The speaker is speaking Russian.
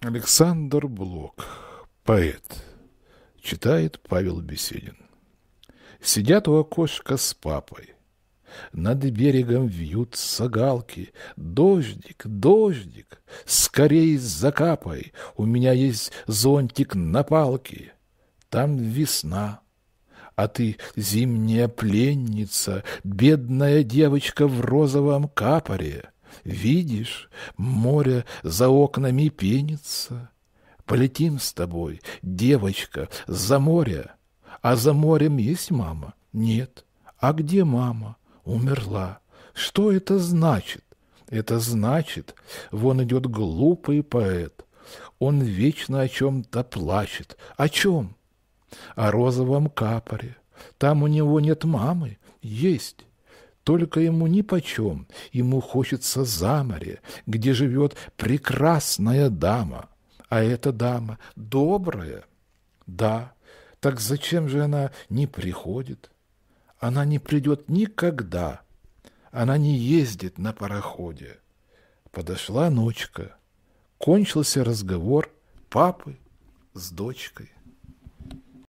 Александр Блок, поэт, читает Павел Беседин. Сидят у окошка с папой. Над берегом вьются галки. Дождик, дождик, скорей закапай. У меня есть зонтик на палке. Там весна, а ты зимняя пленница, Бедная девочка в розовом капоре. Видишь, море за окнами пенится. Полетим с тобой, девочка, за море. А за морем есть мама? Нет. А где мама? Умерла. Что это значит? Это значит, вон идет глупый поэт. Он вечно о чем-то плачет. О чем? О розовом капоре. Там у него нет мамы. Есть. Только ему нипочем, ему хочется за море, где живет прекрасная дама. А эта дама добрая. Да, так зачем же она не приходит? Она не придет никогда. Она не ездит на пароходе. Подошла ночка. Кончился разговор папы с дочкой.